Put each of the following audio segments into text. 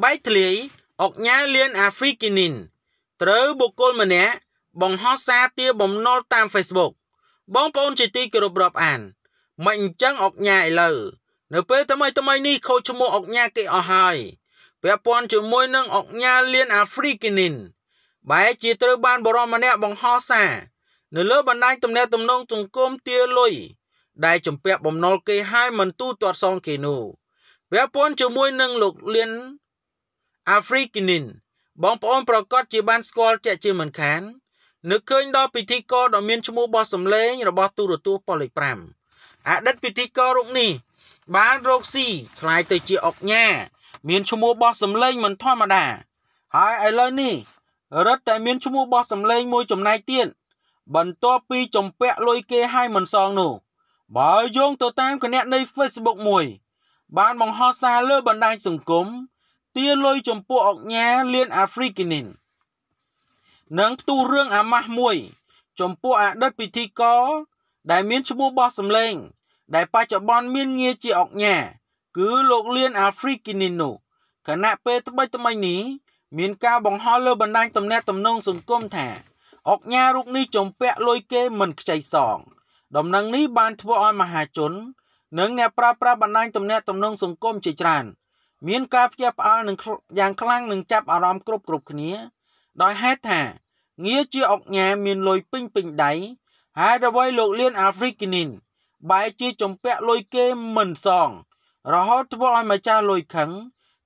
បែកធ្លាយអុកញ៉ាលៀនអាហ្វ្រីគីនីនត្រូវបុគ្គលម្នាក់បង្ហោះសារទាបំណុលតាម Facebook បងប្អូនជាទីគោរពរាប់អានមិនអញ្ចឹងអុកញ៉ាឥឡូវនៅពេលថ្មីថ្មីនេះខូចឈ្មោះអុកញ៉ាគេអស់ហើយពាក់ព័ន្ធជាមួយនឹងអុកញ៉ាលៀនអាហ្វ្រីគីនីន បែជាត្រូវបានបរមម្នាក់បង្ហោះសារនៅលើបណ្ដាញទំនាក់ទំនងសង្គមទាលុយដែលជំពាក់បំណុលគេហើយមិនទូទាត់សងគេនោះពាក់ព័ន្ធជាមួយនឹងលោកលៀន Afrikanin បងប្អូនប្រកាសជាបានស្គាល់ជាក់ជាមិនខាននៅឃើញដល់ពិធីករដ៏មានឈ្មោះបោះសម្លេងរបស់ទូរទស្សន៍ប៉ុលលេខ5អតីតពិធីកររូបនេះ បានរកស៊ីคล้ายទៅជាអុកញ៉ាមាន ឈ្មោះបោះសម្លេងមិនធម្មតា ហើយឥឡូវនេះរត់តែមានឈ្មោះបោះសម្លេងមួយចំណែកទៀតបន្ទាប់ពីចំពាក់លុយគេឲ្យមិនសងនោះបើយោងទៅតាមគណនី Facebook មួយ បានបង្ហោះសារលើបណ្ដាញសង្គមទាលុយចំពោះអង្គការលៀនអាហ្វ្រិកនីននិងផ្ទុះរឿងអាម៉ាស់មួយចំពោះអតីតពិធីករដែលមានឈ្មោះបោះសម្លេងដែលបច្ចុប្បន្នមានងារជាអង្គការគឺលោកលៀនអាហ្វ្រិកនីននោះខណៈពេលត្បិចថ្មីនេះមានការបង្ហោះលើបណ្ដាញទំនាក់ទំនងសង្គមថាអង្គការរូបនេះចំពាក់លុយគេមិនខ្ចីសងដំណឹងនេះបានធ្វើឲ្យមហាជននិងអ្នកប្រើប្រាស់បណ្ដាញទំនាក់ទំនងសង្គមជាច្រើនមានការភ្ជាប់ផ្អើលនឹងយ៉ាងខ្លាំងនឹងចាប់អារម្មណ៍គ្រប់គ្រប់គ្នា ដោយហេតុថា ងារជាអុកញ៉ាមានលុយពេញពេញដៃហើយដល់វ័យលោកលៀនអាហ្វ្រិកនីនបែរជាចំពាក់លុយគេមិនសង រហូតធ្វើឲ្យម្ចាស់លុយខឹង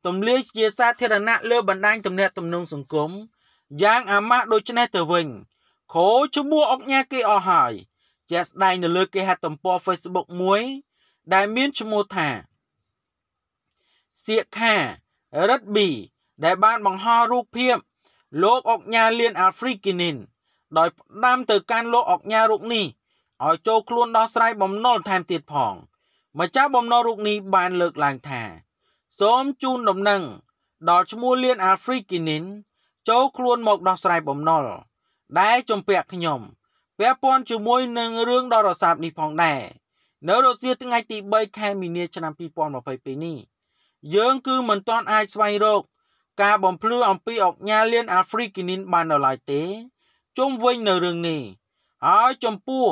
ទម្លាយជាសាធារណៈលើ បណ្ដាញទំនាក់ទំនងសង្គមយ៉ាងអាម៉ាស់ដូចនេះទៅវិញខូឈ្មោះអុកញ៉ាគេអស់ហើយជាស្ដែងនៅលើ គេហទំព័រ Facebook មួយ ដែលមានឈ្មោះថាសៀកខារ៉ិតប៊ីដែលបានបង្ហោះរូបភាព លោកអុកញ៉ាលៀនអាហ្វ្រីគីនីនដោយផ្ដាំទៅកាន់លោកអុកញ៉ារូបនេះឲ្យចូលខ្លួនដោះស្រាយបំណុលថែមទៀតផង ម្ចាស់បំណុលរូបនេះបានលើកឡើងថាសូមជូនដំណឹងដល់ឈ្មោះលៀនអាហ្វ្រីគីនីនចូលខ្លួនមកដោះស្រាយបំណុលដែលជំពាក់ខ្ញុំពាក់ព័ន្ធជាមួយនឹងរឿងដ៏រសើបនេះផងដែរនៅរសៀលថ្ងៃទី3ខែមីនាឆ្នាំ2022នេះយើងគឺមិនទាន់អាចស្វែងរកការបំភ្លឺអំពីអុកញ៉ាលៀនអាហ្វ្រិកនីនបាននៅឡើយទេ ជុំវិញនៅរឿងនេះហើយចំពោះ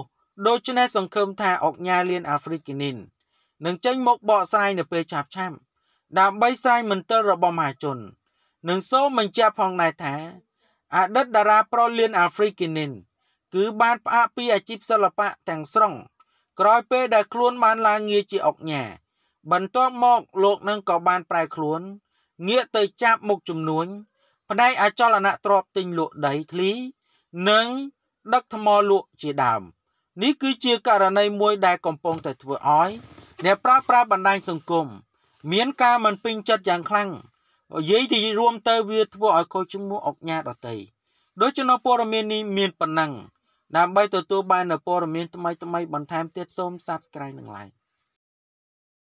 ដូច្នេះសង្ឃឹមថាអុកញ៉ាលៀនអាហ្វ្រិកនីននឹងចេញមកបកស្រាយនៅពេលឆាប់ឆាប់ដើម្បីស្រាយមន្ទិលរបស់មហាជននឹងសូមបញ្ជាក់ផងដែរថាអតីតតារាប្រុសលៀនអាហ្វ្រិកនីនគឺបានផ្អាកពីអាជីពសិល្បៈទាំងស្រុង ក្រោយពេលដែលខ្លួនបានឡើងងារជាអុកញ៉ាបន្ទាប់មកលោកនឹងក៏បានប្រែខ្លួនងាកទៅចាប់មុខចំនួនផ្នែកអចលនៈទ្រព្យទិញលក់ដីធ្លី និង ដឹកថ្មលក់ជាដើមនេះគឺជាករណីមួយដែលកំពុងតែធ្វើឲ្យអ្នកប្រើប្រាស់បណ្ដាញសង្គមមានការមិនពេញចិត្តយ៉ាងខ្លាំងនិយាយទៅរួមទៅវាធ្វើឲ្យខូចជំនួសអុកញ៉ាដតីដូច្នោះព័ត៌មាននេះមានប៉ុណ្ណឹងដើម្បីទទួលបាននូវព័ត៌មានថ្មីៗបន្ថែមទៀតសូម Subscribe និង Like